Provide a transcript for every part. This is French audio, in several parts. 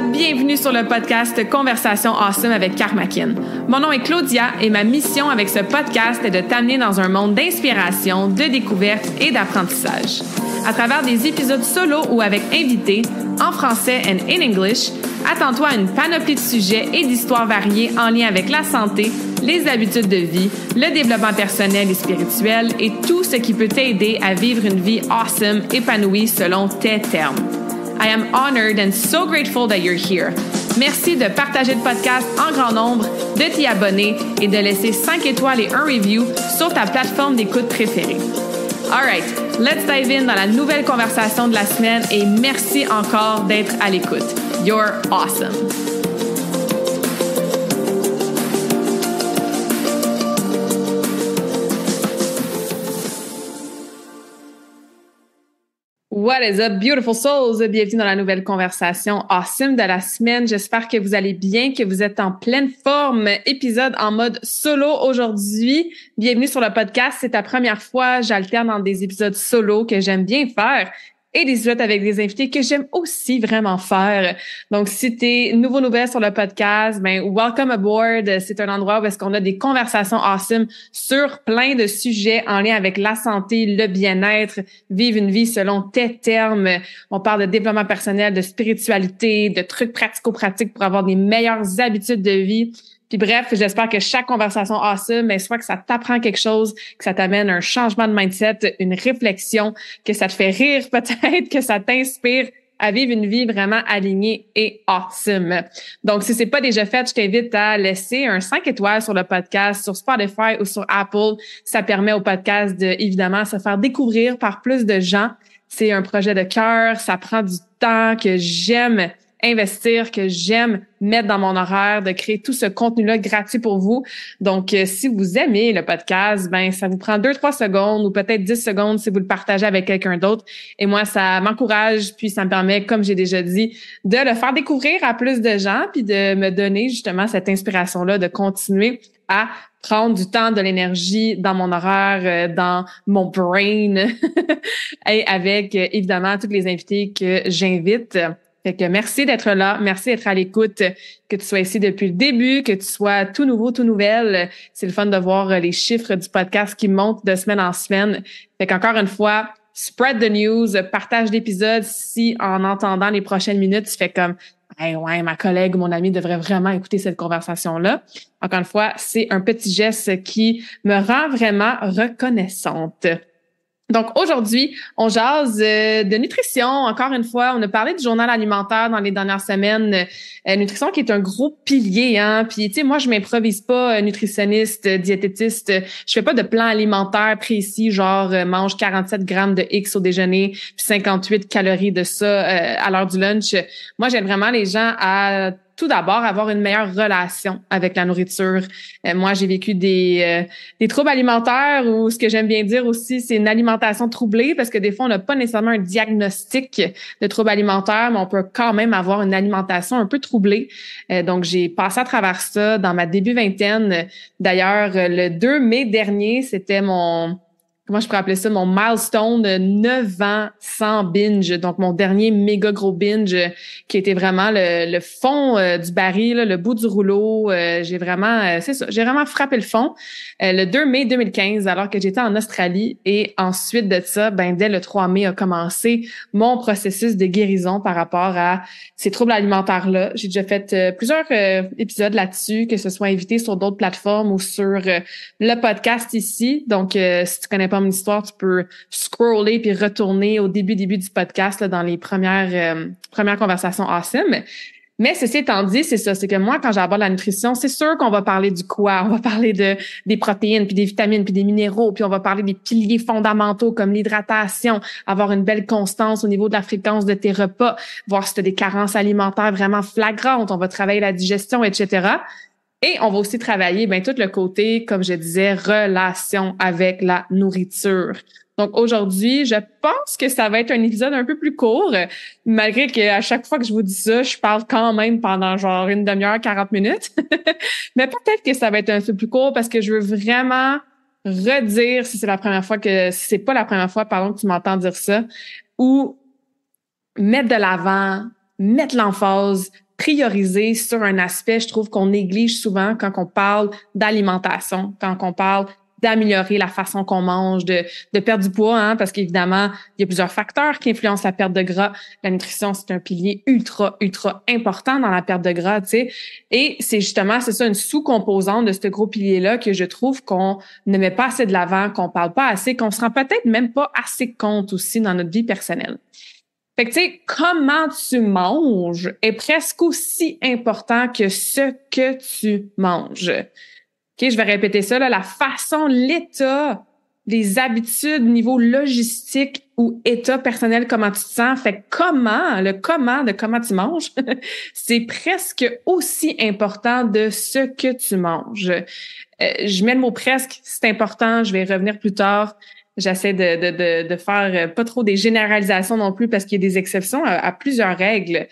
bienvenue sur le podcast Conversation Awesome avec Carmackin. Mon nom est Claudia et ma mission avec ce podcast est de t'amener dans un monde d'inspiration, de découverte et d'apprentissage. À travers des épisodes solo ou avec invités, en français and in English, attends-toi à une panoplie de sujets et d'histoires variées en lien avec la santé, les habitudes de vie, le développement personnel et spirituel et tout ce qui peut t'aider à vivre une vie awesome, épanouie selon tes termes. I am honored and so grateful that you're here. Merci de partager le podcast en grand nombre, de t'y abonner et de laisser 5 étoiles et un review sur ta plateforme d'écoute préférée. All right, let's dive in dans la nouvelle conversation de la semaine et merci encore d'être à l'écoute. You're awesome! What is up, beautiful souls? Bienvenue dans la nouvelle conversation awesome de la semaine. J'espère que vous allez bien, que vous êtes en pleine forme. Épisode en mode solo aujourd'hui. Bienvenue sur le podcast. C'est ta première fois. J'alterne dans des épisodes solo que j'aime bien faire et des sujets avec des invités que j'aime aussi vraiment faire. Donc, si tu es nouveau nouvelle sur le podcast, ben welcome aboard. C'est un endroit où est-ce qu'on a des conversations awesome sur plein de sujets en lien avec la santé, le bien-être, vivre une vie selon tes termes. On parle de développement personnel, de spiritualité, de trucs pratico-pratiques pour avoir des meilleures habitudes de vie bref, j'espère que chaque conversation awesome, mais soit que ça t'apprend quelque chose, que ça t'amène un changement de mindset, une réflexion, que ça te fait rire peut-être, que ça t'inspire à vivre une vie vraiment alignée et awesome. Donc, si c'est pas déjà fait, je t'invite à laisser un 5 étoiles sur le podcast, sur Spotify ou sur Apple. Ça permet au podcast de, évidemment, se faire découvrir par plus de gens. C'est un projet de cœur, ça prend du temps que j'aime investir, que j'aime mettre dans mon horaire, de créer tout ce contenu-là gratuit pour vous. Donc, euh, si vous aimez le podcast, ben ça vous prend deux, trois secondes ou peut-être dix secondes si vous le partagez avec quelqu'un d'autre. Et moi, ça m'encourage, puis ça me permet, comme j'ai déjà dit, de le faire découvrir à plus de gens, puis de me donner justement cette inspiration-là de continuer à prendre du temps, de l'énergie dans mon horaire, euh, dans mon brain, et avec euh, évidemment toutes les invités que j'invite. Fait que merci d'être là, merci d'être à l'écoute, que tu sois ici depuis le début, que tu sois tout nouveau, tout nouvelle. C'est le fun de voir euh, les chiffres du podcast qui montent de semaine en semaine. Fait qu'encore une fois, spread the news, partage l'épisode si en entendant les prochaines minutes, tu fais comme Hey, ouais, ma collègue ou mon ami devrait vraiment écouter cette conversation-là. Encore une fois, c'est un petit geste qui me rend vraiment reconnaissante. Donc aujourd'hui, on jase euh, de nutrition. Encore une fois, on a parlé du journal alimentaire dans les dernières semaines. Euh, nutrition qui est un gros pilier. Hein? Puis tu sais, moi je m'improvise pas euh, nutritionniste, diététiste. Je fais pas de plan alimentaire précis, genre mange 47 grammes de X au déjeuner, puis 58 calories de ça à l'heure du lunch. Moi j'aime vraiment les gens à tout d'abord avoir une meilleure relation avec la nourriture. Euh, moi, j'ai vécu euh, des, troubles alimentaires ou ce que j'aime bien dire aussi, c'est une alimentation troublée parce que des fois, on n'a pas nécessairement un diagnostic de troubles alimentaires, mais on peut quand même avoir une alimentation un peu troublée. Euh, donc, j'ai passé à travers ça dans ma début vingtaine. D'ailleurs, le 2 mai dernier, c'était mon comment je pourrais appeler ça, mon milestone de 9 ans sans binge. Donc, mon dernier méga gros binge qui était vraiment le, fond euh, du baril, le bout du rouleau. Euh, j'ai vraiment, euh, c'est ça, j'ai vraiment frappé le fond le 2 mai 2015 alors que j'étais en Australie et ensuite de ça, ben, dès le 3 mai a commencé mon processus de guérison par rapport à ces troubles alimentaires-là. J'ai déjà fait plusieurs épisodes là-dessus, que ce soit invité sur d'autres plateformes ou sur le podcast ici. Donc, si tu connais pas comme mon histoire, tu peux scroller puis retourner au début, début du podcast là, dans les premières, euh, premières conversations awesome. Mais ceci étant dit, c'est ça, c'est que moi, quand j'aborde la nutrition, c'est sûr qu'on va parler du quoi. On va parler de des protéines, puis des vitamines, puis des minéraux, puis on va parler des piliers fondamentaux comme l'hydratation, avoir une belle constance au niveau de la fréquence de tes repas, voir si tu as des carences alimentaires vraiment flagrantes, on va travailler la digestion, etc. Et on va aussi travailler ben, tout le côté, comme je disais, relation avec la nourriture. Donc aujourd'hui, je pense que ça va être un épisode un peu plus court, malgré que à chaque fois que je vous dis ça, je parle quand même pendant genre une demi-heure, 40 minutes. Mais peut-être que ça va être un peu plus court parce que je veux vraiment redire si c'est la première fois que si c'est pas la première fois pardon que tu m'entends dire ça ou mettre de l'avant, mettre l'emphase prioriser sur un aspect, je trouve qu'on néglige souvent quand on parle d'alimentation, quand on parle d'améliorer la façon qu'on mange, de, de, perdre du poids, hein, parce qu'évidemment, il y a plusieurs facteurs qui influencent la perte de gras. La nutrition, c'est un pilier ultra, ultra important dans la perte de gras, tu sais. Et c'est justement, c'est ça, une sous-composante de ce gros pilier-là que je trouve qu'on ne met pas assez de l'avant, qu'on parle pas assez, qu'on se rend peut-être même pas assez compte aussi dans notre vie personnelle. Fait que, tu sais, comment tu manges est presque aussi important que ce que tu manges. OK, je vais répéter ça, là, la façon, l'état les habitudes niveau logistique ou état personnel, comment tu te sens. Fait comment, le comment de comment tu manges, c'est presque aussi important de ce que tu manges. Euh, je mets le mot presque, c'est important, je vais revenir plus tard. J'essaie de, de, de, faire euh, pas trop des généralisations non plus parce qu'il y a des exceptions à, plusieurs règles.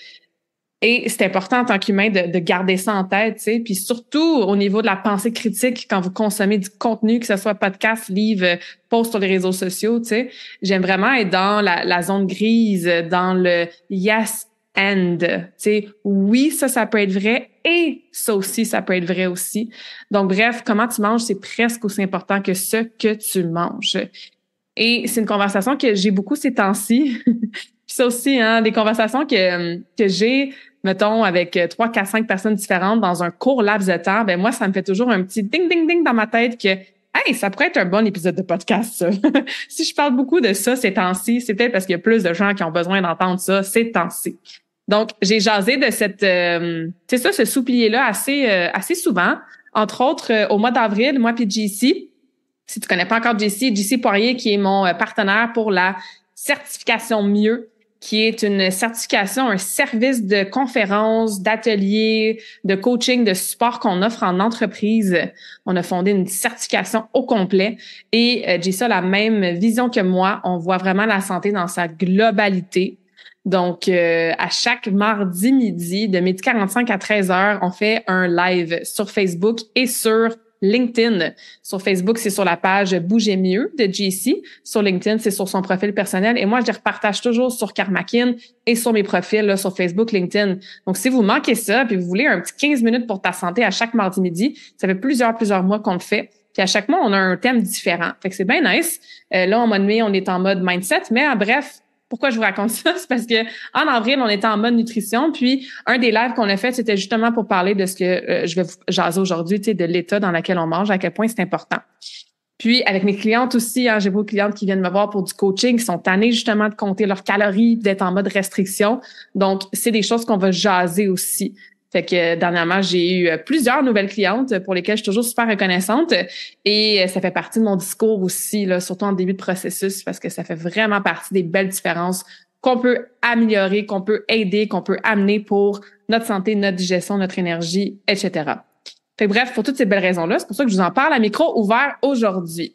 Et c'est important en tant qu'humain de, garder ça en tête, tu sais. Puis surtout au niveau de la pensée critique quand vous consommez du contenu, que ce soit podcast, livre, euh, post sur les réseaux sociaux, tu sais. J'aime vraiment être dans la, la, zone grise, dans le yes and, tu sais. Oui, ça, ça peut être vrai et ça aussi, ça peut être vrai aussi. Donc bref, comment tu manges, c'est presque aussi important que ce que tu manges. Et c'est une conversation que j'ai beaucoup ces temps-ci. ça aussi, hein, des conversations que, hum, que j'ai, mettons, avec euh, trois, quatre, cinq personnes différentes dans un court laps de temps, ben moi, ça me fait toujours un petit ding, ding, ding dans ma tête que Hey, ça pourrait être un bon épisode de podcast, ça. si je parle beaucoup de ça ces temps-ci, c'est peut-être parce qu'il y a plus de gens qui ont besoin d'entendre ça ces temps-ci. Donc, j'ai jasé de cette, hum, ça, ce souplier-là assez, euh, assez souvent. Entre autres, euh, au mois d'avril, moi puis JC, si tu connais pas encore JC, JC Poirier, qui est mon euh, partenaire pour la certification mieux, qui est une certification, un service de conférences, d'ateliers, de coaching, de support qu'on offre en entreprise. On a fondé une certification au complet et euh, j'ai a la même vision que moi. On voit vraiment la santé dans sa globalité. Donc, euh, à chaque mardi midi, de midi 45 à 13 heures, on fait un live sur Facebook et sur LinkedIn. Sur Facebook, c'est sur la page Bougez mieux de JC. Sur LinkedIn, c'est sur son profil personnel. Et moi, je les repartage toujours sur Karmakin et sur mes profils là, sur Facebook, LinkedIn. Donc, si vous manquez ça, puis vous voulez un petit 15 minutes pour ta santé à chaque mardi midi, ça fait plusieurs, plusieurs mois qu'on le fait. Puis à chaque mois, on a un thème différent. Fait que c'est bien nice. Euh, là, en mois de mai, on est en mode mindset, mais à ah, bref, pourquoi je vous raconte ça? C'est parce que en avril, on était en mode nutrition, puis un des lives qu'on a fait, c'était justement pour parler de ce que euh, je vais vous jaser aujourd'hui, tu de l'état dans lequel on mange, à quel point c'est important. Puis avec mes clientes aussi, hein, j'ai beaucoup de clientes qui viennent me voir pour du coaching, qui sont tannées justement de compter leurs calories, d'être en mode restriction. Donc, c'est des choses qu'on va jaser aussi. Fait que euh, dernièrement, j'ai eu euh, plusieurs nouvelles clientes euh, pour lesquelles je suis toujours super reconnaissante et ça fait partie de mon discours aussi, là, surtout en début de processus, parce que ça fait vraiment partie des belles différences qu'on peut améliorer, qu'on peut aider, qu'on peut amener pour notre santé, notre digestion, notre énergie, etc. Fait que bref, pour toutes ces belles raisons-là, c'est pour ça que je vous en parle à micro ouvert aujourd'hui.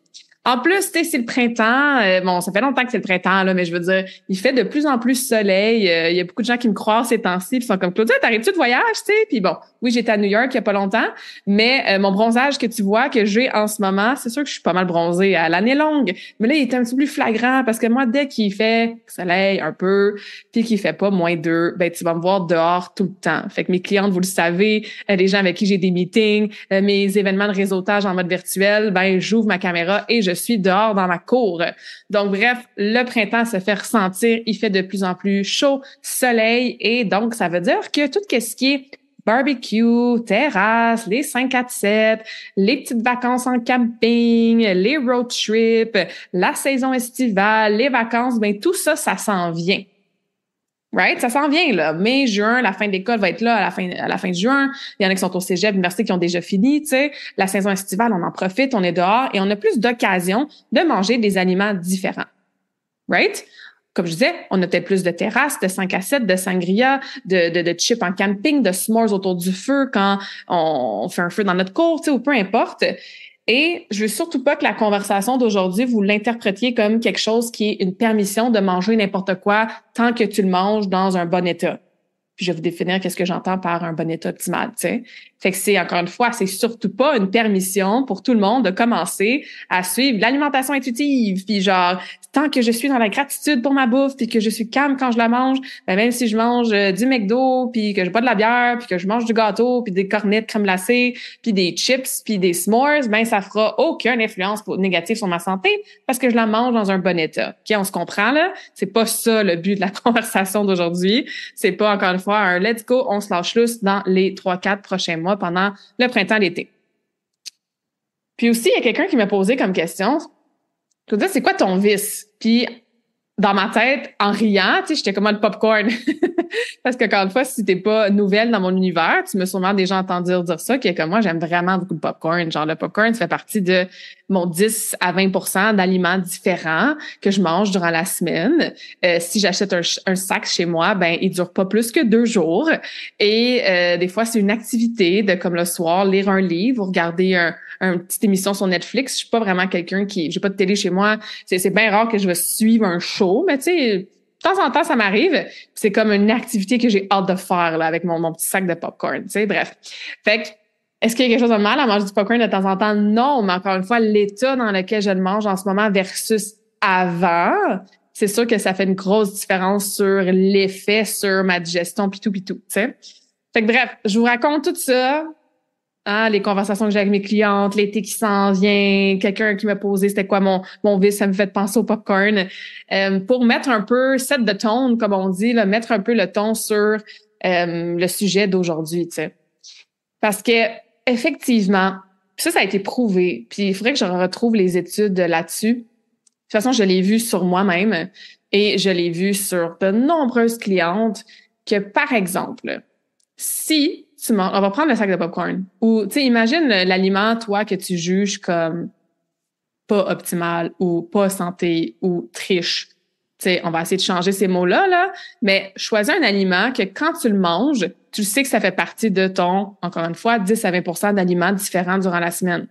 En plus, tu sais, c'est le printemps. Euh, bon, ça fait longtemps que c'est le printemps, là, mais je veux dire, il fait de plus en plus soleil. Euh, il y a beaucoup de gens qui me croient ces temps-ci, puis sont comme Claudia, t'arrêtes-tu de voyage, tu sais? Puis bon, oui, j'étais à New York il y a pas longtemps, mais euh, mon bronzage que tu vois que j'ai en ce moment, c'est sûr que je suis pas mal bronzée à l'année longue, mais là il est un petit peu plus flagrant parce que moi dès qu'il fait soleil un peu, puis qu'il fait pas moins deux, ben tu vas me voir dehors tout le temps. Fait que mes clientes, vous le savez, euh, les gens avec qui j'ai des meetings, euh, mes événements de réseautage en mode virtuel, ben j'ouvre ma caméra et je suis dehors dans ma cour. Donc bref, le printemps se fait ressentir, il fait de plus en plus chaud, soleil et donc ça veut dire que tout ce qui est barbecue, terrasse, les 5 4 7, les petites vacances en camping, les road trips, la saison estivale, les vacances, ben tout ça, ça s'en vient. Right? Ça s'en vient, là. Mai, juin, la fin de l'école va être là à la fin, à la fin de juin. Il y en a qui sont au cégep, université qui ont déjà fini, tu sais. La saison estivale, on en profite, on est dehors et on a plus d'occasions de manger des aliments différents. Right? comme je disais, on a peut-être plus de terrasses, de 5 cassettes de sangria, de, chips en camping, de s'mores autour du feu quand on fait un feu dans notre cour, ou peu importe. Et je veux surtout pas que la conversation d'aujourd'hui, vous l'interprétiez comme quelque chose qui est une permission de manger n'importe quoi tant que tu le manges dans un bon état. Puis je vais vous définir qu'est-ce que j'entends par un bon état optimal, tu sais. Fait que c'est encore une fois, c'est surtout pas une permission pour tout le monde de commencer à suivre l'alimentation intuitive. Puis genre, tant que je suis dans la gratitude pour ma bouffe, puis que je suis calme quand je la mange, ben même si je mange euh, du McDo, puis que je pas de la bière, puis que je mange du gâteau, puis des cornettes crème glacée, puis des chips, puis des s'mores, ben ça fera aucune influence négative sur ma santé parce que je la mange dans un bon état. Ok, on se comprend là. C'est pas ça le but de la conversation d'aujourd'hui. C'est pas encore une fois un let's go, on se lâche lousse dans les trois quatre prochains mois pendant le printemps, l'été. Puis aussi, il y a quelqu'un qui m'a posé comme question, Tout c'est quoi ton vice? Puis dans ma tête, en riant, tu sais, j'étais comme ah, le popcorn. Parce que, encore une fois, si tu t'es pas nouvelle dans mon univers, tu me sûrement déjà entendu dire ça, qui est comme moi, j'aime vraiment beaucoup le popcorn. Genre, le popcorn, ça fait partie de mon 10 à 20 d'aliments différents que je mange durant la semaine. Euh, si j'achète un, sac chez moi, ben, il dure pas plus que deux jours. Et euh, des fois, c'est une activité de, comme le soir, lire un livre ou regarder un, une petite émission sur Netflix. Je suis pas vraiment quelqu'un qui, j'ai pas de télé chez moi. C'est bien rare que je vais suivre un show, mais tu sais, de temps en temps, ça m'arrive. C'est comme une activité que j'ai hâte de faire là, avec mon, mon petit sac de popcorn. Tu sais, bref. Fait que, est-ce qu'il y a quelque chose de mal à manger du popcorn de temps en temps? Non, mais encore une fois, l'état dans lequel je le mange en ce moment versus avant, c'est sûr que ça fait une grosse différence sur l'effet sur ma digestion, pis tout, pis tout. tu sais. Fait que bref, je vous raconte tout ça ah, les conversations que j'ai avec mes clientes, l'été qui s'en vient, quelqu'un qui m'a posé c'était quoi mon, mon vice, ça me fait penser au popcorn. Euh, pour mettre un peu, set de ton, comme on dit, là, mettre un peu le ton sur euh, le sujet d'aujourd'hui. tu sais Parce que effectivement, ça, ça a été prouvé, puis il faudrait que je retrouve les études là-dessus. De toute façon, je l'ai vu sur moi-même et je l'ai vu sur de nombreuses clientes que, par exemple, si on va prendre le sac de popcorn. Ou, tu sais, imagine l'aliment, toi, que tu juges comme pas optimal ou pas santé ou triche. Tu sais, on va essayer de changer ces mots-là, là, mais choisis un aliment que quand tu le manges, tu sais que ça fait partie de ton, encore une fois, 10 à 20 d'aliments différents durant la semaine.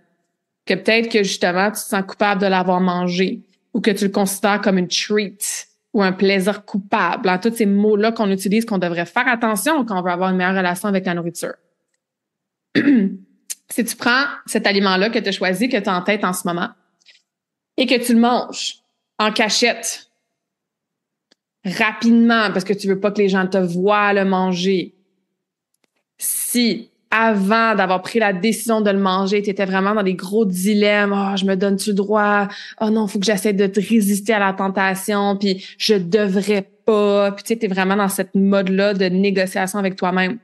Que peut-être que justement, tu te sens coupable de l'avoir mangé ou que tu le considères comme une treat ou un plaisir coupable, en tous ces mots-là qu'on utilise, qu'on devrait faire attention quand on veut avoir une meilleure relation avec la nourriture. si tu prends cet aliment-là que tu as choisi, que tu as en tête en ce moment, et que tu le manges en cachette, rapidement, parce que tu veux pas que les gens te voient le manger, si avant d'avoir pris la décision de le manger, tu étais vraiment dans des gros dilemmes. Ah, je me donne-tu droit? Oh non, faut que j'essaie de te résister à la tentation, puis je devrais pas. Puis tu sais, es vraiment dans cette mode-là de négociation avec toi-même.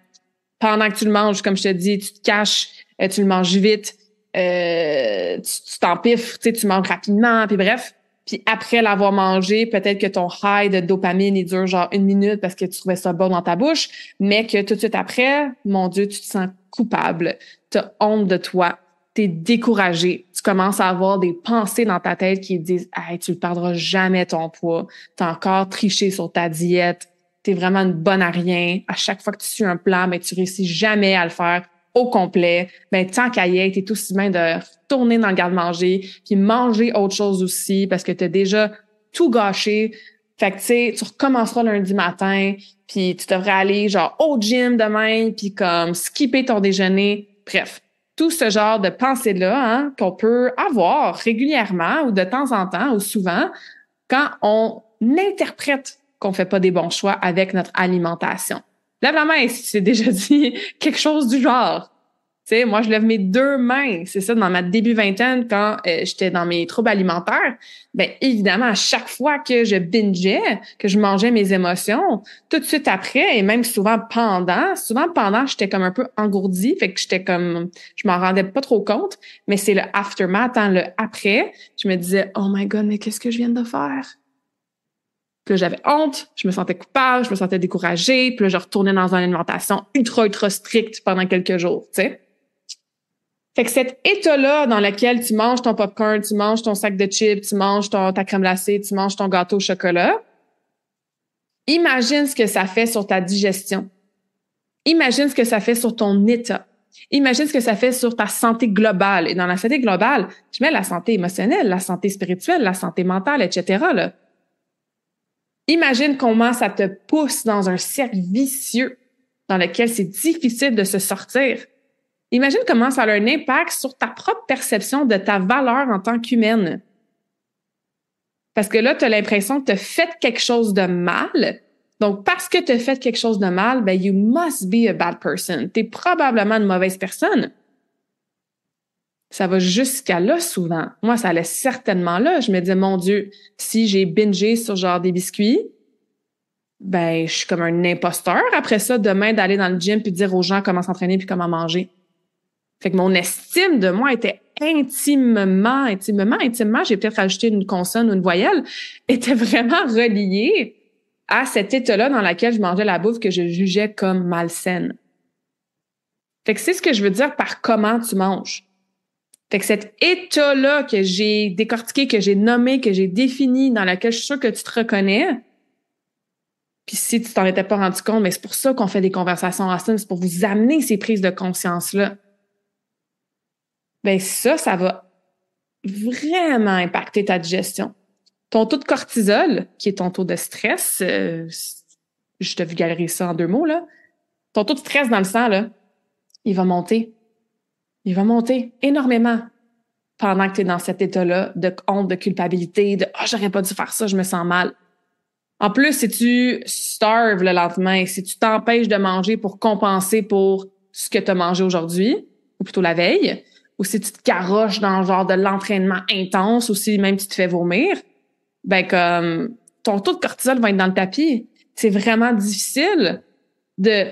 Pendant que tu le manges, comme je te dis, tu te caches, euh, tu le manges vite, euh, tu t'empiffes, tu, tu manges rapidement, puis bref. Puis après l'avoir mangé, peut-être que ton high de dopamine il dure genre une minute parce que tu trouvais ça bon dans ta bouche, mais que tout de suite après, mon Dieu, tu te sens coupable, tu as honte de toi, tu es découragé, tu commences à avoir des pensées dans ta tête qui disent Hey, tu ne perdras jamais ton poids, tu as encore triché sur ta diète, tu es vraiment une bonne à rien, à chaque fois que tu suis un plan, mais ben, tu réussis jamais à le faire au complet, ben tant qu'à y être, tout aussi bien de tourner dans le garde-manger, puis manger autre chose aussi, parce que t'as déjà tout gâché. Fait que, tu sais, tu recommenceras lundi matin, puis tu devrais aller, genre, au gym demain, puis comme, skipper ton déjeuner. Bref, tout ce genre de pensée-là hein, qu'on peut avoir régulièrement ou de temps en temps ou souvent quand on interprète qu'on fait pas des bons choix avec notre alimentation. Lève la main si tu t'es déjà dit quelque chose du genre. Tu sais, moi, je lève mes deux mains. C'est ça, dans ma début vingtaine, quand euh, j'étais dans mes troubles alimentaires, bien évidemment, à chaque fois que je bingeais, que je mangeais mes émotions, tout de suite après, et même souvent pendant, souvent pendant, j'étais comme un peu engourdie, fait que j'étais comme, je m'en rendais pas trop compte, mais c'est le aftermath, hein, le après, je me disais, oh my god, mais qu'est-ce que je viens de faire? Puis j'avais honte, je me sentais coupable, je me sentais découragée. Puis là, je retournais dans une alimentation ultra, ultra stricte pendant quelques jours, tu sais. Fait que cet état-là dans lequel tu manges ton popcorn, tu manges ton sac de chips, tu manges ta crème glacée, tu manges ton gâteau au chocolat, imagine ce que ça fait sur ta digestion. Imagine ce que ça fait sur ton état. Imagine ce que ça fait sur ta santé globale. Et dans la santé globale, je mets la santé émotionnelle, la santé spirituelle, la santé mentale, etc. Là. Imagine comment ça te pousse dans un cercle vicieux dans lequel c'est difficile de se sortir. Imagine comment ça a un impact sur ta propre perception de ta valeur en tant qu'humaine. Parce que là, tu as l'impression que tu as fait quelque chose de mal. Donc, parce que tu as fait quelque chose de mal, ben, you must be a bad person. Tu es probablement une mauvaise personne ça va jusqu'à là souvent. Moi, ça allait certainement là. Je me disais, mon Dieu, si j'ai bingé sur genre des biscuits, ben, je suis comme un imposteur après ça, demain, d'aller dans le gym puis dire aux gens comment s'entraîner puis comment manger. Fait que mon estime de moi était intimement, intimement, intimement, j'ai peut-être ajouté une consonne ou une voyelle, était vraiment reliée à cet état-là dans lequel je mangeais la bouffe que je jugeais comme malsaine. Fait que c'est ce que je veux dire par comment tu manges. Fait que cet état-là que j'ai décortiqué, que j'ai nommé, que j'ai défini, dans lequel je suis sûre que tu te reconnais, puis si tu t'en étais pas rendu compte, mais c'est pour ça qu'on fait des conversations en c'est pour vous amener ces prises de conscience-là. Ben ça, ça va vraiment impacter ta digestion. Ton taux de cortisol, qui est ton taux de stress, euh, je te galérer ça en deux mots, là. Ton taux de stress dans le sang, là, il va monter il va monter énormément pendant que tu es dans cet état-là de honte, de culpabilité, de oh, j'aurais pas dû faire ça, je me sens mal. En plus, si tu starves le lendemain, si tu t'empêches de manger pour compenser pour ce que tu as mangé aujourd'hui, ou plutôt la veille, ou si tu te carroches dans le genre de l'entraînement intense, ou si même tu te fais vomir, ben comme ton taux de cortisol va être dans le tapis. C'est vraiment difficile de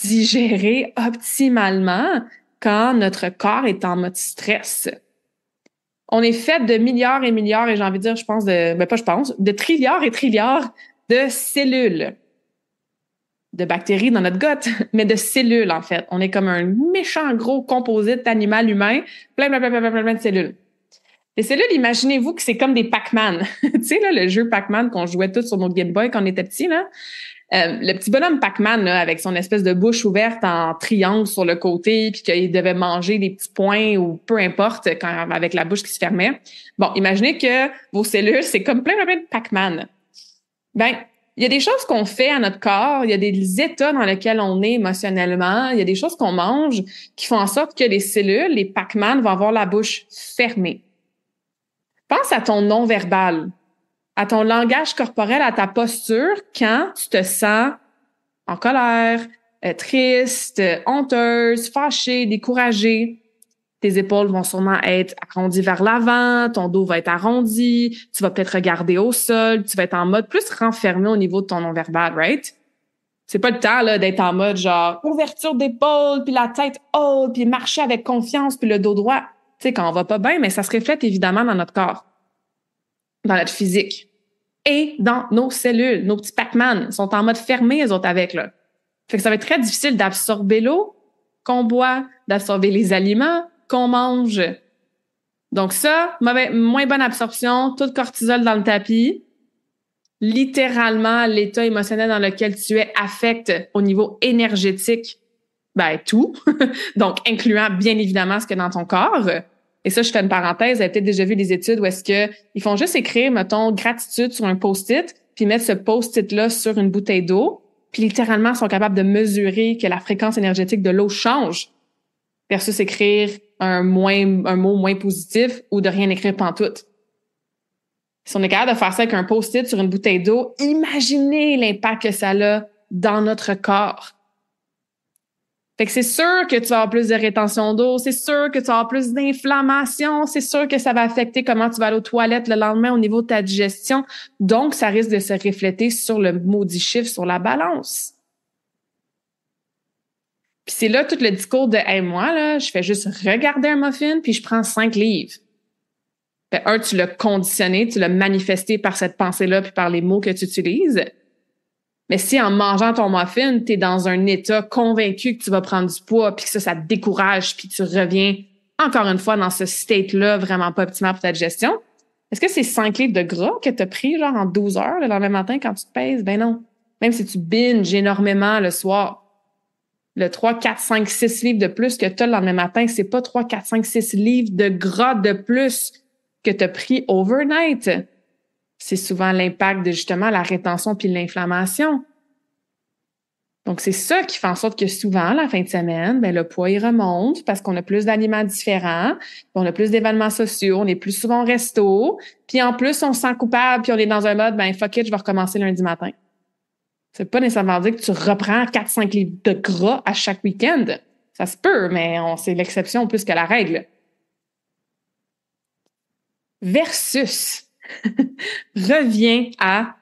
digérer optimalement quand notre corps est en mode stress. On est fait de milliards et milliards, et j'ai envie de dire, je pense, de, ben pas je pense, de trilliards et trilliards de cellules, de bactéries dans notre goutte, mais de cellules, en fait. On est comme un méchant gros composite animal humain, plein, plein, plein, plein, plein, plein de cellules. Les cellules, imaginez-vous que c'est comme des Pac-Man. tu sais, là, le jeu Pac-Man qu'on jouait tous sur notre Game Boy quand on était petits, là. Euh, le petit bonhomme Pac-Man, avec son espèce de bouche ouverte en triangle sur le côté, puis qu'il devait manger des petits points ou peu importe, quand, avec la bouche qui se fermait. Bon, imaginez que vos cellules, c'est comme plein, plein de Pac-Man. Ben, il y a des choses qu'on fait à notre corps, il y a des états dans lesquels on est émotionnellement, il y a des choses qu'on mange qui font en sorte que les cellules, les Pac-Man, vont avoir la bouche fermée. Pense à ton non-verbal à ton langage corporel, à ta posture quand tu te sens en colère, euh, triste, euh, honteuse, fâchée, découragée. Tes épaules vont sûrement être arrondies vers l'avant, ton dos va être arrondi, tu vas peut-être regarder au sol, tu vas être en mode plus renfermé au niveau de ton non-verbal, right? C'est pas le temps là d'être en mode genre ouverture d'épaules puis la tête haute, puis marcher avec confiance, puis le dos droit. Tu sais quand on va pas bien, mais ça se reflète évidemment dans notre corps, dans notre physique et dans nos cellules. Nos petits Pac-Man sont en mode fermé, les autres, avec. Là. Fait que ça va être très difficile d'absorber l'eau qu'on boit, d'absorber les aliments qu'on mange. Donc ça, moins bonne absorption, tout cortisol dans le tapis. Littéralement, l'état émotionnel dans lequel tu es affecte au niveau énergétique, ben, tout. Donc, incluant bien évidemment ce que dans ton corps. Et ça, je fais une parenthèse, vous avez peut-être déjà vu des études où est-ce que ils font juste écrire, mettons, gratitude sur un post-it, puis mettre ce post-it-là sur une bouteille d'eau, puis littéralement sont capables de mesurer que la fréquence énergétique de l'eau change versus écrire un, un mot moins positif ou de rien écrire pantoute. Si on est capable de faire ça avec un post-it sur une bouteille d'eau, imaginez l'impact que ça a dans notre corps. Fait que c'est sûr que tu vas avoir plus de rétention d'eau, c'est sûr que tu as plus d'inflammation, c'est sûr que ça va affecter comment tu vas aller aux toilettes le lendemain au niveau de ta digestion. Donc, ça risque de se refléter sur le maudit chiffre, sur la balance. Puis c'est là tout le discours de moi, là, je fais juste regarder un muffin, puis je prends cinq livres. Ben un, tu l'as conditionné, tu l'as manifesté par cette pensée-là, puis par les mots que tu utilises. Mais si en mangeant ton muffin, tu es dans un état convaincu que tu vas prendre du poids, puis que ça, ça te décourage, puis tu reviens encore une fois dans ce state-là vraiment pas optimal pour ta digestion, est-ce que c'est 5 livres de gras que tu as pris genre en 12 heures le lendemain matin quand tu te pèses? Ben non. Même si tu binges énormément le soir, le 3, 4, 5, 6 livres de plus que tu as le lendemain matin, c'est pas 3, 4, 5, 6 livres de gras de plus que tu as pris overnight c'est souvent l'impact de justement la rétention puis l'inflammation. Donc, c'est ça qui fait en sorte que souvent, la fin de semaine, ben le poids, il remonte parce qu'on a plus d'aliments différents, on a plus d'événements sociaux, on est plus souvent au resto, puis en plus, on se sent coupable, puis on est dans un mode, ben fuck it, je vais recommencer lundi matin. C'est pas nécessairement dire que tu reprends 4-5 livres de gras à chaque week-end. Ça se peut, mais c'est l'exception plus que la règle. Versus reviens à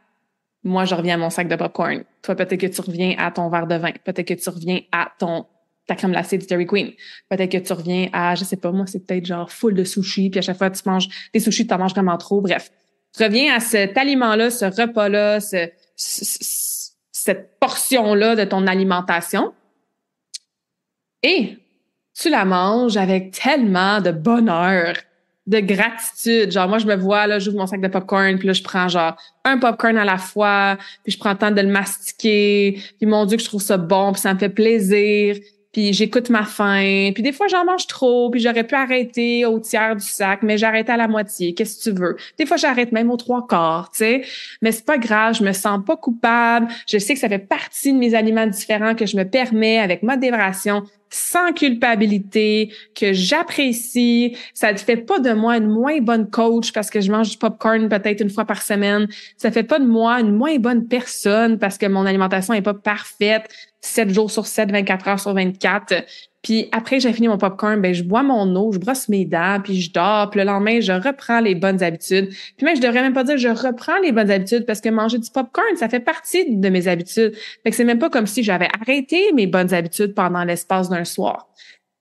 moi, je reviens à mon sac de popcorn. Toi, peut-être que tu reviens à ton verre de vin. Peut-être que tu reviens à ton ta crème glacée du Dairy Queen. Peut-être que tu reviens à, je sais pas, moi, c'est peut-être genre full de sushis, puis à chaque fois, tu manges des sushis, tu en manges vraiment trop. Bref, reviens à cet aliment-là, ce repas-là, cette portion-là de ton alimentation. Et tu la manges avec tellement de bonheur, de gratitude. Genre, moi, je me vois, là, j'ouvre mon sac de popcorn, puis là, je prends, genre, un popcorn à la fois, puis je prends le temps de le mastiquer, puis mon Dieu, que je trouve ça bon, puis ça me fait plaisir, puis j'écoute ma faim, puis des fois, j'en mange trop, puis j'aurais pu arrêter au tiers du sac, mais j'arrête à la moitié, qu'est-ce que tu veux? Des fois, j'arrête même aux trois quarts, tu sais, mais c'est pas grave, je me sens pas coupable, je sais que ça fait partie de mes aliments différents que je me permets avec modération, sans culpabilité, que j'apprécie. Ça ne fait pas de moi une moins bonne coach parce que je mange du popcorn peut-être une fois par semaine. Ça fait pas de moi une moins bonne personne parce que mon alimentation est pas parfaite 7 jours sur 7, 24 heures sur 24. Puis après j'ai fini mon popcorn, ben je bois mon eau, je brosse mes dents, puis je dors. Puis le lendemain, je reprends les bonnes habitudes. Puis même, je devrais même pas dire je reprends les bonnes habitudes parce que manger du popcorn, ça fait partie de mes habitudes. Fait que c'est même pas comme si j'avais arrêté mes bonnes habitudes pendant l'espace d'un soir.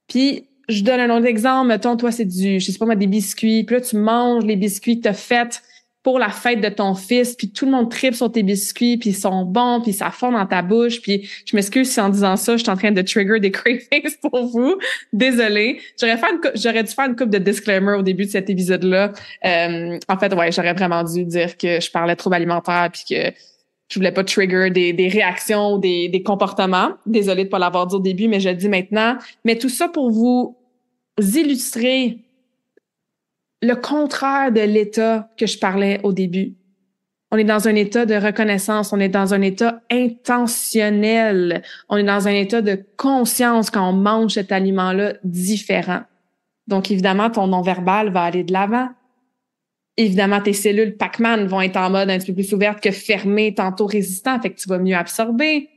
Puis je donne un autre exemple. Mettons, toi, c'est du, je sais pas moi, des biscuits. Puis là, tu manges les biscuits que t'as faites pour la fête de ton fils, puis tout le monde tripe sur tes biscuits, puis ils sont bons, puis ça fond dans ta bouche, puis je m'excuse si en disant ça, je suis en train de trigger des cravings pour vous. Désolée. J'aurais, fait j'aurais dû faire une coupe de disclaimer au début de cet épisode-là. Euh, en fait, ouais, j'aurais vraiment dû dire que je parlais trop alimentaire, puis que je voulais pas trigger des, des réactions, des, des comportements. Désolée de pas l'avoir dit au début, mais je le dis maintenant. Mais tout ça pour vous illustrer le contraire de l'état que je parlais au début. On est dans un état de reconnaissance, on est dans un état intentionnel, on est dans un état de conscience quand on mange cet aliment-là différent. Donc, évidemment, ton non-verbal va aller de l'avant. Évidemment, tes cellules Pac-Man vont être en mode un petit peu plus ouverte que fermée, tantôt résistant, fait que tu vas mieux absorber.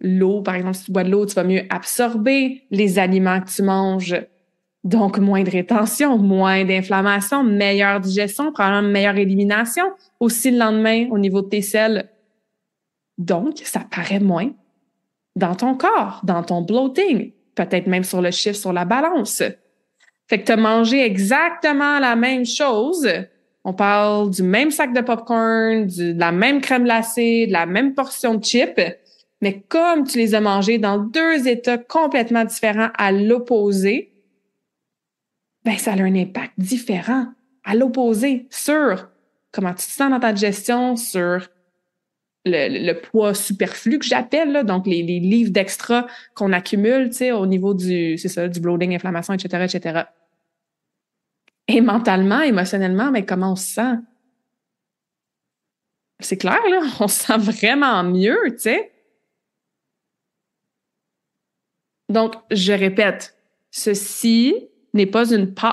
L'eau, par exemple, si tu bois de l'eau, tu vas mieux absorber les aliments que tu manges. Donc, moins de rétention, moins d'inflammation, meilleure digestion, probablement meilleure élimination. Aussi, le lendemain, au niveau de tes selles. Donc, ça paraît moins dans ton corps, dans ton bloating, peut-être même sur le chiffre sur la balance. Fait que tu as mangé exactement la même chose. On parle du même sac de popcorn, de la même crème glacée, de la même portion de chips. Mais comme tu les as mangés dans deux états complètement différents à l'opposé, ben, ça a un impact différent, à l'opposé, sur comment tu te sens dans ta digestion, sur le, poids superflu que j'appelle, donc les, livres d'extra qu'on accumule, au niveau du, c'est ça, du bloating, inflammation, etc., etc. Et mentalement, émotionnellement, mais comment on se sent? C'est clair, là, on se sent vraiment mieux, tu sais. Donc, je répète, ceci n'est pas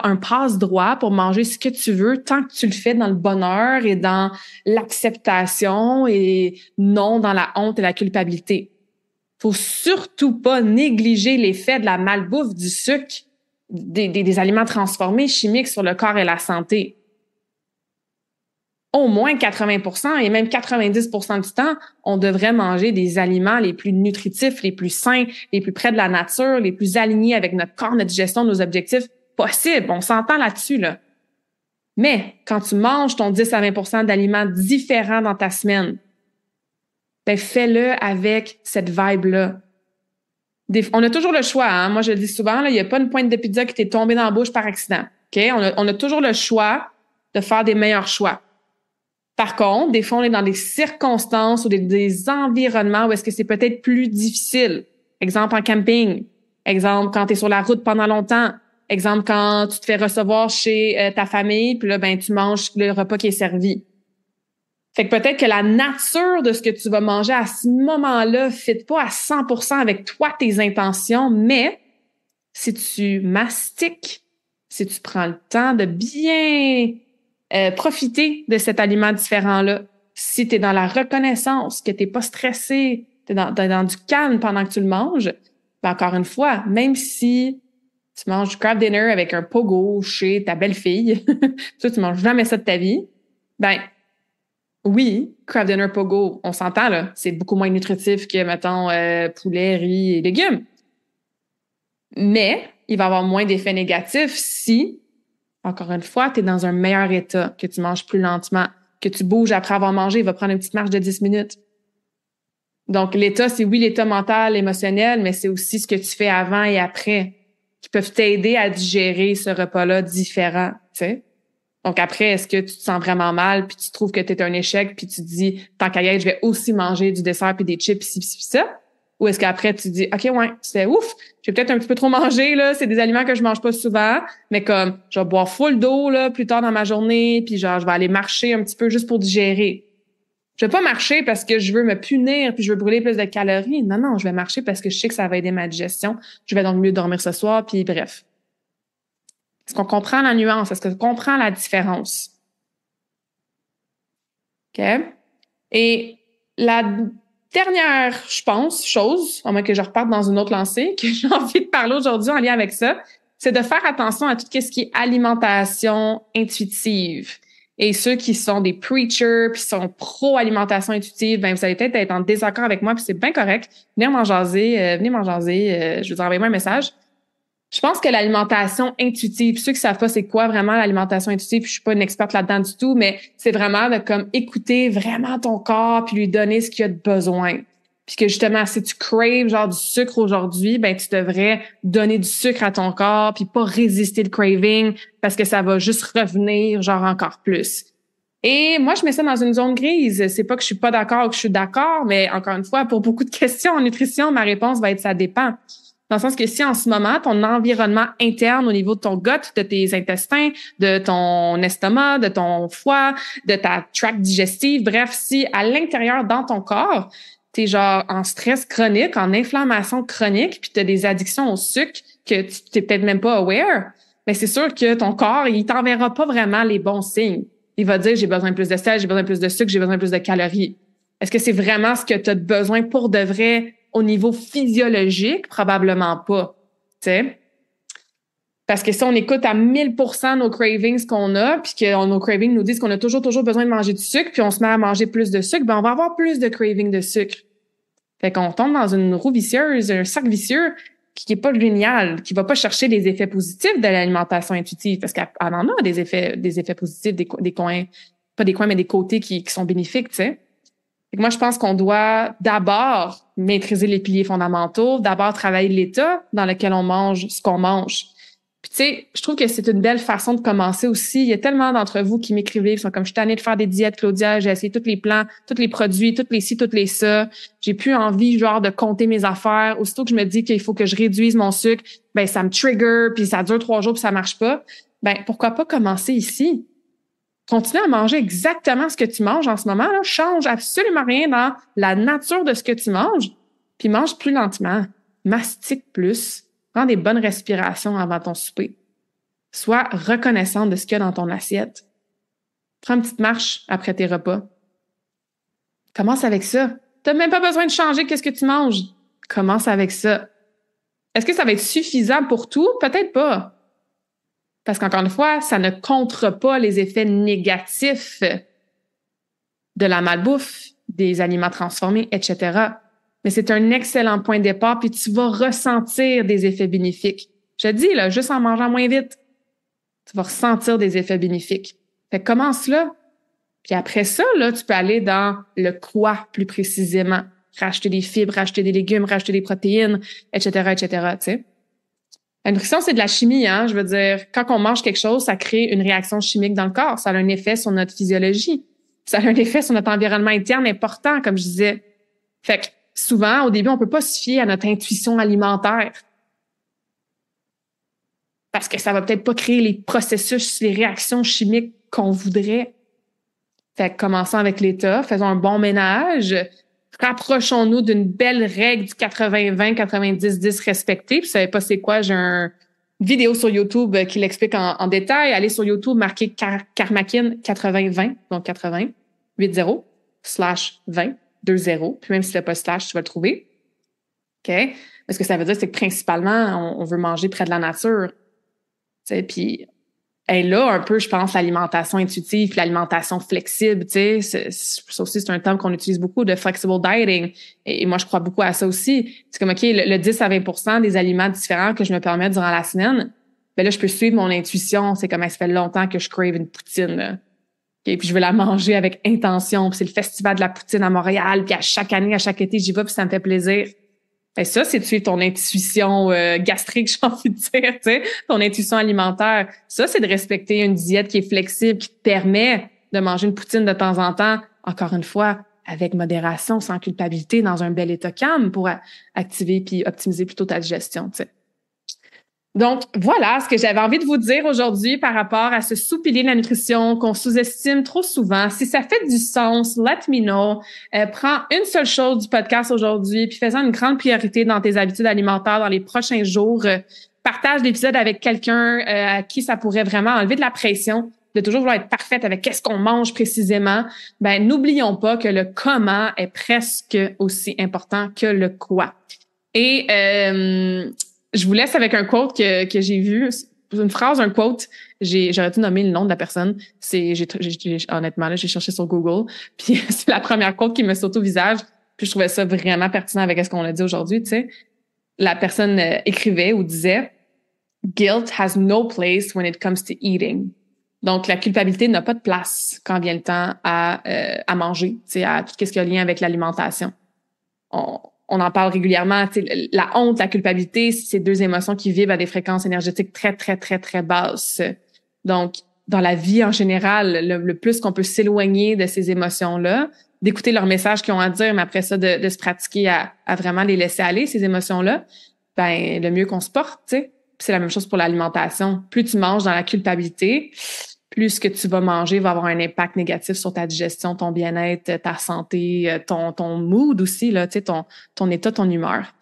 un passe-droit pour manger ce que tu veux tant que tu le fais dans le bonheur et dans l'acceptation et non dans la honte et la culpabilité. Faut surtout pas négliger l'effet de la malbouffe, du sucre, des aliments transformés chimiques sur le corps et la santé au moins 80 et même 90 du temps, on devrait manger des aliments les plus nutritifs, les plus sains, les plus près de la nature, les plus alignés avec notre corps, notre digestion, nos objectifs possibles. On s'entend là-dessus, là. Mais quand tu manges ton 10 à 20 d'aliments différents dans ta semaine, ben fais-le avec cette vibe-là. on a toujours le choix. Hein. Moi, je le dis souvent, il n'y a pas une pointe de pizza qui t'est tombée dans la bouche par accident. on a toujours le choix de faire des meilleurs choix. Par contre, des fois, on est dans des circonstances ou des, environnements où est-ce que c'est peut-être plus difficile. Exemple en camping, exemple quand tu es sur la route pendant longtemps, exemple quand tu te fais recevoir chez euh, ta famille, puis là, ben, tu manges le repas qui est servi. Fait que peut-être que la nature de ce que tu vas manger à ce moment-là ne fit pas à 100% avec toi, tes intentions, mais si tu mastiques, si tu prends le temps de bien euh, profiter de cet aliment différent-là. Si tu es dans la reconnaissance, que tu n'es pas stressé, tu es dans, du calme pendant que tu le manges, ben encore une fois, même si tu manges du crab dinner avec un pogo chez ta belle-fille, toi, tu manges jamais ça de ta vie, ben oui, crab dinner pogo, on s'entend là, c'est beaucoup moins nutritif que, mettons, euh, poulet, riz et légumes. Mais il va avoir moins d'effets négatifs si encore une fois, tu es dans un meilleur état, que tu manges plus lentement, que tu bouges après avoir mangé, il va prendre une petite marche de 10 minutes. Donc, l'état, c'est oui, l'état mental, émotionnel, mais c'est aussi ce que tu fais avant et après qui peuvent t'aider à digérer ce repas-là différent, tu Donc après, est-ce que tu te sens vraiment mal, puis tu trouves que tu es un échec, puis tu te dis, tant qu'à y être, je vais aussi manger du dessert puis des chips, puis ça? Ou est-ce qu'après, tu dis, OK, ouais, c'est ouf, j'ai peut-être un petit peu trop mangé, là, c'est des aliments que je mange pas souvent, mais comme, je vais boire full d'eau, là, plus tard dans ma journée, puis genre, je vais aller marcher un petit peu juste pour digérer. Je vais pas marcher parce que je veux me punir puis je veux brûler plus de calories. Non, non, je vais marcher parce que je sais que ça va aider ma digestion. Je vais donc mieux dormir ce soir, puis bref. Est-ce qu'on comprend la nuance? Est-ce qu'on comprend la différence? OK? Et la dernière, je pense, chose, au moins que je reparte dans une autre lancée, que j'ai envie de parler aujourd'hui en lien avec ça, c'est de faire attention à tout ce qui est alimentation intuitive. Et ceux qui sont des preachers, puis sont pro-alimentation intuitive, ben vous allez peut-être être en désaccord avec moi, puis c'est bien correct. Venez m'en jaser, euh, venez m'en jaser, euh, je vous envoie un message. Je pense que l'alimentation intuitive, ceux qui savent pas c'est quoi vraiment l'alimentation intuitive, je suis pas une experte là-dedans du tout, mais c'est vraiment de comme écouter vraiment ton corps puis lui donner ce qu'il a de besoin. Puis que justement, si tu craves genre du sucre aujourd'hui, ben tu devrais donner du sucre à ton corps puis pas résister le craving parce que ça va juste revenir genre encore plus. Et moi, je mets ça dans une zone grise. C'est pas que je suis pas d'accord ou que je suis d'accord, mais encore une fois, pour beaucoup de questions en nutrition, ma réponse va être ça dépend. Dans le sens que si en ce moment, ton environnement interne au niveau de ton gut, de tes intestins, de ton estomac, de ton foie, de ta tract digestive, bref, si à l'intérieur dans ton corps, t'es genre en stress chronique, en inflammation chronique, puis as des addictions au sucre que tu t'es peut-être même pas aware, mais ben, c'est sûr que ton corps, il t'enverra pas vraiment les bons signes. Il va dire j'ai besoin plus de sel, j'ai besoin plus de sucre, j'ai besoin de plus de calories. Est-ce que c'est vraiment ce que tu as besoin pour de vrai au niveau physiologique? Probablement pas. tu sais Parce que si on écoute à 1000 nos cravings qu'on a, puis que nos cravings nous disent qu'on a toujours, toujours besoin de manger du sucre, puis on se met à manger plus de sucre, ben on va avoir plus de cravings de sucre. Fait qu'on tombe dans une roue vicieuse, un cercle vicieux qui n'est pas génial, qui va pas chercher les effets positifs de l'alimentation intuitive, parce qu'elle en a des effets, des effets positifs, des, des coins, pas des coins, mais des côtés qui, qui sont bénéfiques, tu sais moi, je pense qu'on doit d'abord maîtriser les piliers fondamentaux, d'abord travailler l'état dans lequel on mange ce qu'on mange. Puis tu sais, je trouve que c'est une belle façon de commencer aussi. Il y a tellement d'entre vous qui m'écrivent, ils sont comme je suis tannée de faire des diètes, Claudia, j'ai essayé tous les plans, tous les produits, toutes les ci, toutes les ça. J'ai plus envie genre de compter mes affaires. Aussitôt que je me dis qu'il faut que je réduise mon sucre, ben ça me trigger, puis ça dure trois jours puis ça marche pas. Ben pourquoi pas commencer ici Continue à manger exactement ce que tu manges en ce moment. Change absolument rien dans la nature de ce que tu manges, puis mange plus lentement, mastique plus, prends des bonnes respirations avant ton souper. Sois reconnaissant de ce qu'il y a dans ton assiette. Prends une petite marche après tes repas. Commence avec ça. T'as même pas besoin de changer qu'est-ce que tu manges. Commence avec ça. Est-ce que ça va être suffisant pour tout? Peut-être pas. Parce qu'encore une fois, ça ne contre pas les effets négatifs de la malbouffe, des aliments transformés, etc. Mais c'est un excellent point de départ, puis tu vas ressentir des effets bénéfiques. Je te dis, là, juste en mangeant moins vite, tu vas ressentir des effets bénéfiques. Fait commence là. Puis après ça, là, tu peux aller dans le quoi plus précisément. Racheter des fibres, racheter des légumes, racheter des protéines, etc., etc., tu sais. La nutrition, c'est de la chimie, hein. Je veux dire, quand on mange quelque chose, ça crée une réaction chimique dans le corps. Ça a un effet sur notre physiologie. Ça a un effet sur notre environnement interne important, comme je disais. Fait que souvent, au début, on peut pas se fier à notre intuition alimentaire. Parce que ça va peut-être pas créer les processus, les réactions chimiques qu'on voudrait. Fait que commençons avec l'état, faisons un bon ménage, rapprochons-nous d'une belle règle du 80-20, 90-10 respectée. Puis, vous savez pas c'est quoi, j'ai une vidéo sur YouTube euh, qui l'explique en, détail. Allez sur YouTube, marquez Car 80-20, donc 80, 80 0 slash 20, Puis même si n'est pas slash, tu vas le trouver. OK? ce que ça veut dire, c'est que principalement, on, veut manger près de la nature. Puis là un peu, je pense, l'alimentation intuitive, l'alimentation flexible. Tu sais, ça aussi, c'est un terme qu'on utilise beaucoup de flexible dieting. Et, moi, je crois beaucoup à ça aussi. C'est comme, OK, le, 10 à 20 des aliments différents que je me permets durant la semaine, ben là, je peux suivre mon intuition. C'est comme, ça fait longtemps que je crave une poutine. Là. puis je veux la manger avec intention. c'est le festival de la poutine à Montréal. Puis à chaque année, à chaque été, j'y vais, puis ça me fait plaisir et ben, ça, c'est de ton intuition euh, gastrique, j'ai envie de dire, ton intuition alimentaire. Ça, c'est de respecter une diète qui est flexible, qui te permet de manger une poutine de temps en temps, encore une fois, avec modération, sans culpabilité, dans un bel état calme pour activer puis optimiser plutôt ta digestion. sais. Donc, voilà ce que j'avais envie de vous dire aujourd'hui par rapport à ce sous-pilier de la nutrition qu'on sous-estime trop souvent. Si ça fait du sens, let me know. Euh, prends une seule chose du podcast aujourd'hui, puis fais-en une grande priorité dans tes habitudes alimentaires dans les prochains jours. partage l'épisode avec quelqu'un euh, à qui ça pourrait vraiment enlever de la pression de toujours vouloir être parfaite avec qu'est-ce qu'on mange précisément, ben n'oublions pas que le comment est presque aussi important que le quoi. Et euh, je vous laisse avec un quote que, que j'ai vu, une phrase, un quote. J'aurais dû nommer le nom de la personne. C'est, honnêtement, là, j'ai cherché sur Google. Puis c'est la première quote qui me saute au visage. Puis je trouvais ça vraiment pertinent avec ce qu'on a dit aujourd'hui, tu sais. La personne euh, écrivait ou disait Guilt has no place when it comes to eating. Donc, la culpabilité n'a pas de place quand vient le temps à, euh, à manger, à tout ce qui a lien avec l'alimentation on en parle régulièrement. La honte, la culpabilité, c'est deux émotions qui vivent à des fréquences énergétiques très, très, très, très basses. Donc, dans la vie en général, le, plus qu'on peut s'éloigner de ces émotions-là, d'écouter leurs messages qu'ils ont à dire, mais après ça, de, se pratiquer à, vraiment les laisser aller, ces émotions-là, ben le mieux qu'on se porte, C'est la même chose pour l'alimentation. Plus tu manges dans la culpabilité, plus que tu vas manger va avoir un impact négatif sur ta digestion, ton bien-être, euh, ta santé, euh, ton, ton mood aussi, là, ton, ton état, ton humeur.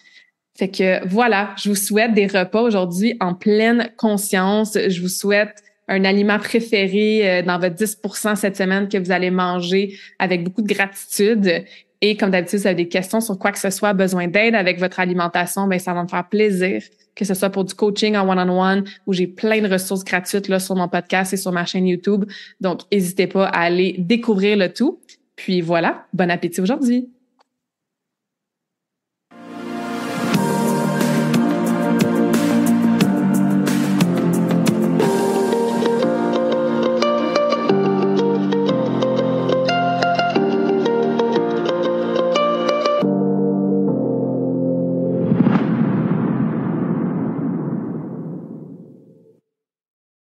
Fait que voilà, je vous souhaite des repas aujourd'hui en pleine conscience. Je vous souhaite un aliment préféré euh, dans votre 10 cette semaine que vous allez manger avec beaucoup de gratitude et comme d'habitude, si vous avez des questions sur quoi que ce soit, besoin d'aide avec votre alimentation, ben ça va me faire plaisir, que ce soit pour du coaching en one-on-one, où j'ai plein de ressources gratuites là, sur mon podcast et sur ma chaîne YouTube. Donc, n'hésitez pas à aller découvrir le tout. Puis voilà, bon appétit aujourd'hui.